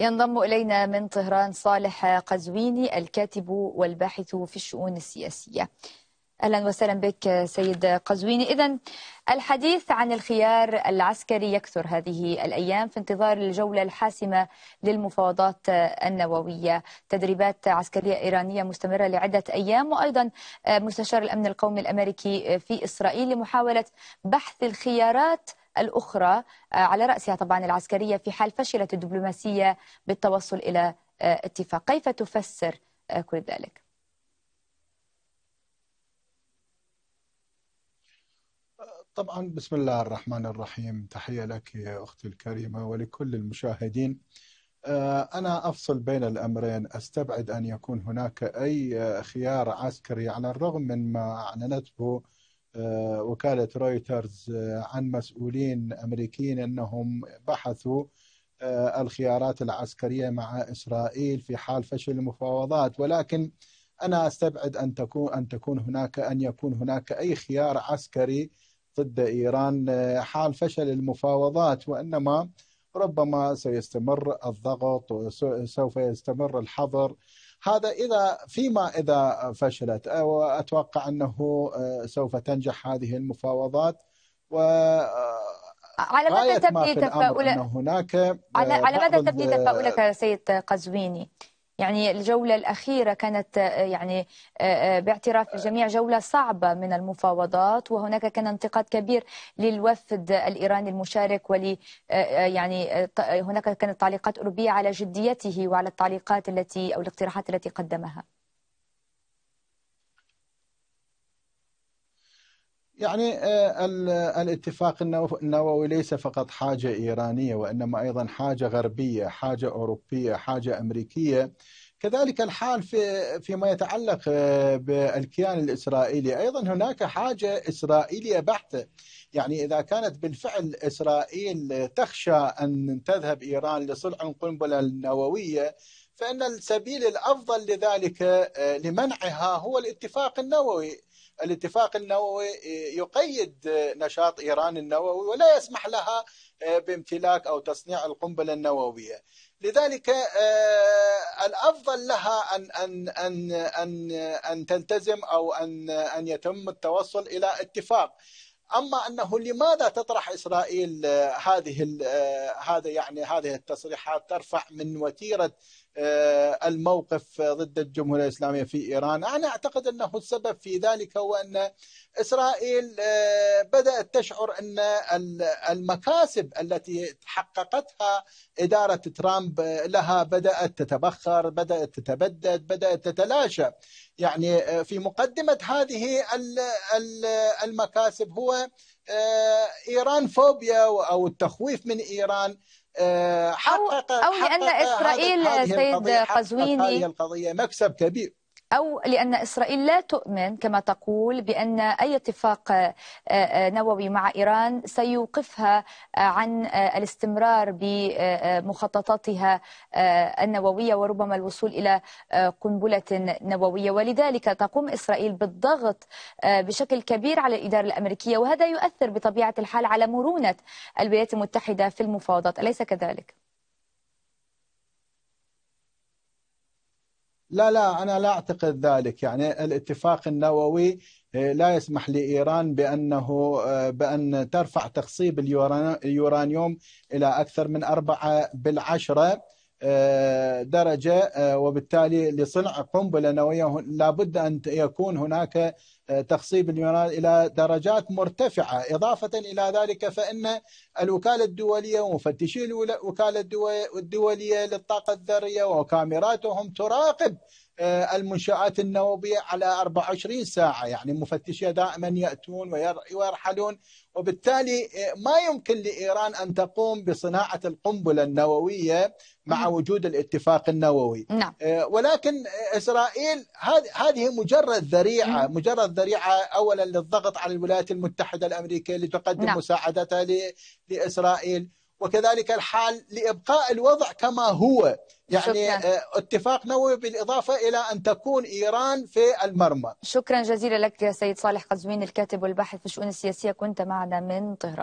ينضم إلينا من طهران صالح قزويني الكاتب والباحث في الشؤون السياسية أهلا وسهلا بك سيد قزويني إذا الحديث عن الخيار العسكري يكثر هذه الأيام في انتظار الجولة الحاسمة للمفاوضات النووية تدريبات عسكرية إيرانية مستمرة لعدة أيام وأيضا مستشار الأمن القومي الأمريكي في إسرائيل لمحاولة بحث الخيارات الأخرى آه، على رأسها طبعا العسكرية في حال فشلت الدبلوماسية بالتوصل إلى آه، اتفاق كيف تفسر آه، كل ذلك؟ طبعا بسم الله الرحمن الرحيم تحية لك يا أختي الكريمة ولكل المشاهدين أنا أفصل بين الأمرين أستبعد أن يكون هناك أي خيار عسكري على الرغم من ما أعلنته آه، وكالة رويترز آه، عن مسؤولين أمريكيين أنهم بحثوا آه، الخيارات العسكرية مع إسرائيل في حال فشل المفاوضات ولكن أنا أستبعد أن تكون أن تكون هناك أن يكون هناك أي خيار عسكري ضد إيران حال فشل المفاوضات وإنما ربما سيستمر الضغط وسوف يستمر الحظر هذا إذا فيما إذا فشلت وأتوقع أنه آه، سوف تنجح هذه المفاوضات و آه، على مدى تبني تفاؤلك هناك آه، على, مدى تبني تفاؤلك سيد قزويني يعني الجولة الأخيرة كانت آه، يعني آه، آه، باعتراف الجميع جولة صعبة من المفاوضات وهناك كان انتقاد كبير للوفد الإيراني المشارك ول يعني هناك كانت تعليقات أوروبية على جديته وعلى التعليقات التي أو الاقتراحات التي قدمها يعني آه، الاتفاق النووي ليس فقط حاجة إيرانية وإنما أيضا حاجة غربية حاجة أوروبية حاجة أمريكية كذلك الحال في فيما يتعلق آه، بالكيان الإسرائيلي أيضا هناك حاجة إسرائيلية بحتة يعني إذا كانت بالفعل إسرائيل تخشى أن تذهب إيران لصنع القنبلة النووية فإن السبيل الأفضل لذلك آه، لمنعها هو الاتفاق النووي الاتفاق النووي إيه، يقيد إيه، نشاط إيران النووي ولا يسمح لها إيه، بامتلاك أو تصنيع القنبلة النووية لذلك الافضل لها ان ان ان ان ان تلتزم او ان ان يتم التوصل الى اتفاق اما انه لماذا تطرح اسرائيل هذه هذا يعني هذه التصريحات ترفع من وتيره آه، الموقف ضد الجمهورية الإسلامية في إيران أنا أعتقد أنه السبب في ذلك هو أن إسرائيل آه، بدأت تشعر أن المكاسب التي حققتها إدارة ترامب لها بدأت تتبخر بدأت تتبدد بدأت تتلاشى يعني آه، في مقدمة هذه المكاسب هو إيران فوبيا أو التخويف من إيران آه، حقق أو, أو لأن إسرائيل سيد قزويني هذه القضية مكسب كبير أو لأن إسرائيل لا تؤمن كما تقول بأن أي اتفاق آه، آه، نووي مع إيران سيوقفها آه، عن الاستمرار بمخططاتها النووية وربما الوصول إلى قنبلة نووية ولذلك تقوم إسرائيل بالضغط بشكل كبير على الإدارة الأمريكية وهذا يؤثر بطبيعة الحال على مرونة الولايات المتحدة في المفاوضات أليس كذلك؟ لا لا أنا لا أعتقد ذلك يعني الاتفاق النووي آه، لا يسمح لإيران بأنه آه، بأن ترفع تخصيب اليورانيوم إلى أكثر من أربعة بالعشرة آه، درجة وبالتالي لصنع قنبلة نووية لابد أن يكون هناك تخصيب اليونان إلى درجات مرتفعة إضافة إلى ذلك فإن الوكالة الدولية ومفتشي الوكالة الدولية للطاقة الذرية وكاميراتهم تراقب آه، المنشآت النووية على 24 ساعة يعني مفتشية دائما يأتون ويرحلون وبالتالي آه، ما يمكن لإيران أن تقوم بصناعة القنبلة النووية مع نعم. وجود الاتفاق النووي نعم. آه، ولكن إسرائيل هذه مجرد ذريعة مجرد ذريعة أولا للضغط على الولايات المتحدة الأمريكية لتقدم نعم. مساعدتها لإسرائيل وكذلك الحال لابقاء الوضع كما هو يعني شكرا. آه، اتفاق نووي بالاضافه الى ان تكون ايران في المرمى شكرا جزيلا لك سيد صالح قزوين الكاتب والباحث في الشؤون السياسيه كنت معنا من طهران